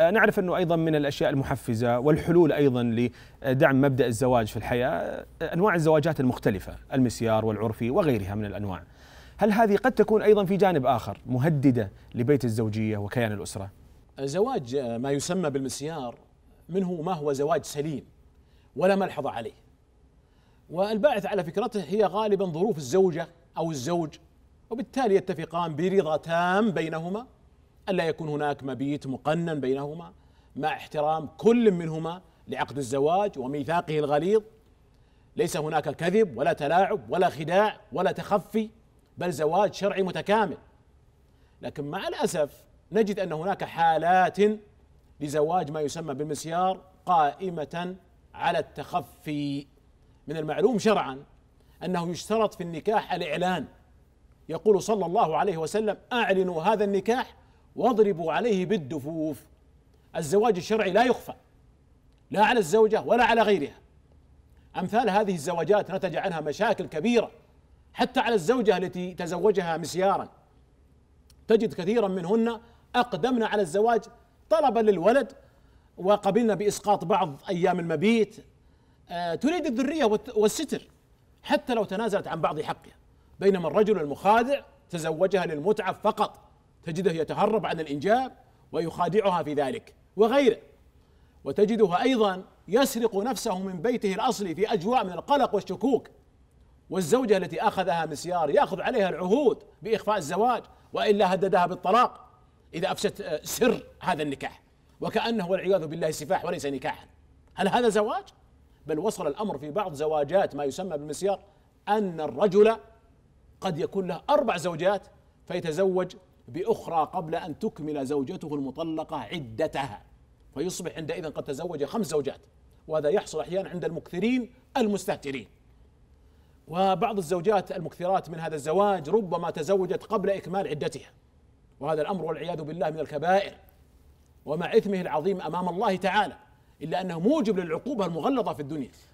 آه، نعرف أنه أيضا من الأشياء المحفزة والحلول أيضا لدعم مبدأ الزواج في الحياة آه، أنواع الزواجات المختلفة المسيار والعرفي وغيرها من الأنواع هل هذه قد تكون أيضا في جانب آخر مهددة لبيت الزوجية وكيان الأسرة؟ زواج آه، ما يسمى بالمسيار منه ما هو زواج سليم ولا ملحظة عليه والباعث على فكرته هي غالبا ظروف الزوجة أو الزوج وبالتالي يتفقان برضا تام بينهما ألا يكون هناك مبيت مقنن بينهما مع احترام كل منهما لعقد الزواج وميثاقه الغليظ ليس هناك كذب ولا تلاعب ولا خداع ولا تخفي بل زواج شرعي متكامل لكن مع الأسف نجد أن هناك حالات لزواج ما يسمى بالمسيار قائمة على التخفي من المعلوم شرعا أنه يشترط في النكاح الإعلان يقول صلى الله عليه وسلم أعلنوا هذا النكاح واضربوا عليه بالدفوف الزواج الشرعي لا يخفى لا على الزوجة ولا على غيرها أمثال هذه الزواجات نتج عنها مشاكل كبيرة حتى على الزوجة التي تزوجها مسيارا تجد كثيرا منهن أقدمنا على الزواج طلبا للولد وقبلنا بإسقاط بعض أيام المبيت آه، تريد الذرية والستر حتى لو تنازلت عن بعض حقها بينما الرجل المخادع تزوجها للمتعة فقط تجده يتهرب عن الإنجاب ويخادعها في ذلك وغيره وتجده أيضا يسرق نفسه من بيته الأصلي في أجواء من القلق والشكوك والزوجة التي أخذها مسيار يأخذ عليها العهود بإخفاء الزواج وإلا هددها بالطلاق إذا أفشت آه، سر هذا النكاح وكأنه والعياذ بالله سفاح وليس نكاحا هل هذا زواج؟ بل وصل الأمر في بعض زواجات ما يسمى بالمسيار أن الرجل قد يكون له أربع زوجات فيتزوج بأخرى قبل أن تكمل زوجته المطلقة عدتها فيصبح عندئذ قد تزوج خمس زوجات وهذا يحصل أحيانا عند المكثرين المستهترين وبعض الزوجات المكثرات من هذا الزواج ربما تزوجت قبل إكمال عدتها وهذا الأمر والعياذ بالله من الكبائر ومع إثمه العظيم أمام الله تعالى إلا أنه موجب للعقوبة المغلظة في الدنيا